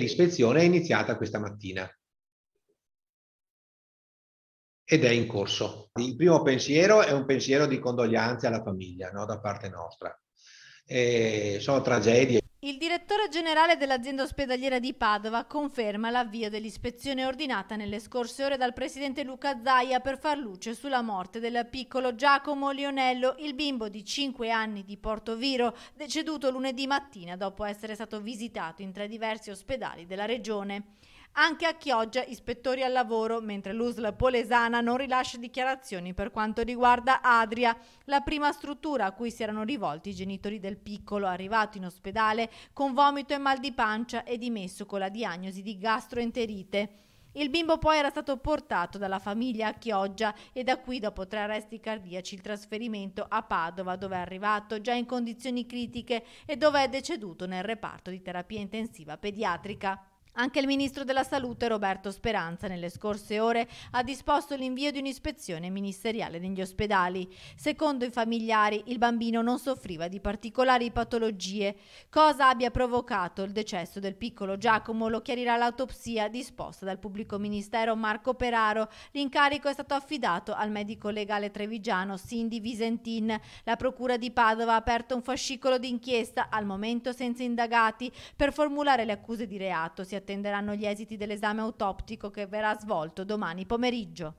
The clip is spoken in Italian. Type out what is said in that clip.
e l'ispezione è iniziata questa mattina ed è in corso. Il primo pensiero è un pensiero di condoglianze alla famiglia no? da parte nostra. E eh, sono tragedie il direttore generale dell'azienda ospedaliera di Padova conferma l'avvio dell'ispezione ordinata nelle scorse ore dal presidente Luca Zaia per far luce sulla morte del piccolo Giacomo Lionello, il bimbo di 5 anni di Porto Viro, deceduto lunedì mattina dopo essere stato visitato in tre diversi ospedali della regione. Anche a Chioggia ispettori al lavoro, mentre l'USL Polesana non rilascia dichiarazioni per quanto riguarda Adria, la prima struttura a cui si erano rivolti i genitori del piccolo arrivato in ospedale con vomito e mal di pancia e dimesso con la diagnosi di gastroenterite. Il bimbo poi era stato portato dalla famiglia a Chioggia e da qui dopo tre arresti cardiaci il trasferimento a Padova dove è arrivato già in condizioni critiche e dove è deceduto nel reparto di terapia intensiva pediatrica. Anche il ministro della Salute Roberto Speranza nelle scorse ore ha disposto l'invio di un'ispezione ministeriale negli ospedali. Secondo i familiari il bambino non soffriva di particolari patologie. Cosa abbia provocato il decesso del piccolo Giacomo lo chiarirà l'autopsia disposta dal pubblico ministero Marco Peraro. L'incarico è stato affidato al medico legale trevigiano Cindy Visentin. La procura di Padova ha aperto un fascicolo d'inchiesta al momento senza indagati per formulare le accuse di reato. Si attenderanno gli esiti dell'esame autoptico che verrà svolto domani pomeriggio.